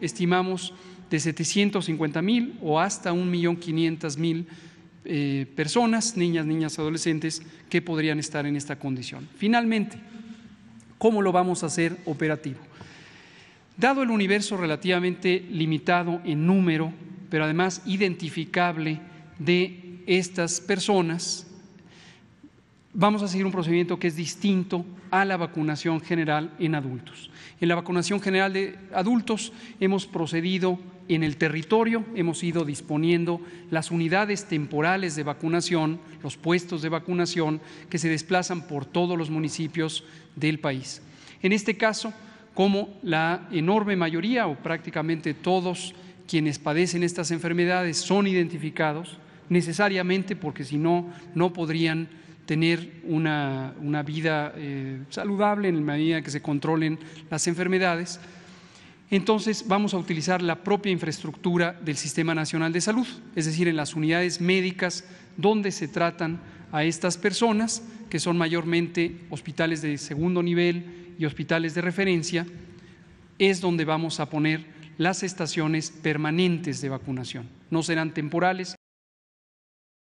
estimamos de 750 mil o hasta un 1.500.000 mil eh, personas, niñas, niñas, adolescentes, que podrían estar en esta condición. Finalmente, ¿cómo lo vamos a hacer operativo? Dado el universo relativamente limitado en número, pero además identificable de estas personas, vamos a seguir un procedimiento que es distinto a la vacunación general en adultos. En la vacunación general de adultos hemos procedido en el territorio, hemos ido disponiendo las unidades temporales de vacunación, los puestos de vacunación que se desplazan por todos los municipios del país. En este caso, como la enorme mayoría o prácticamente todos quienes padecen estas enfermedades son identificados, necesariamente porque si no, no podrían tener una, una vida eh, saludable en la medida que se controlen las enfermedades, entonces vamos a utilizar la propia infraestructura del Sistema Nacional de Salud, es decir, en las unidades médicas donde se tratan a estas personas, que son mayormente hospitales de segundo nivel y hospitales de referencia, es donde vamos a poner las estaciones permanentes de vacunación. No serán temporales,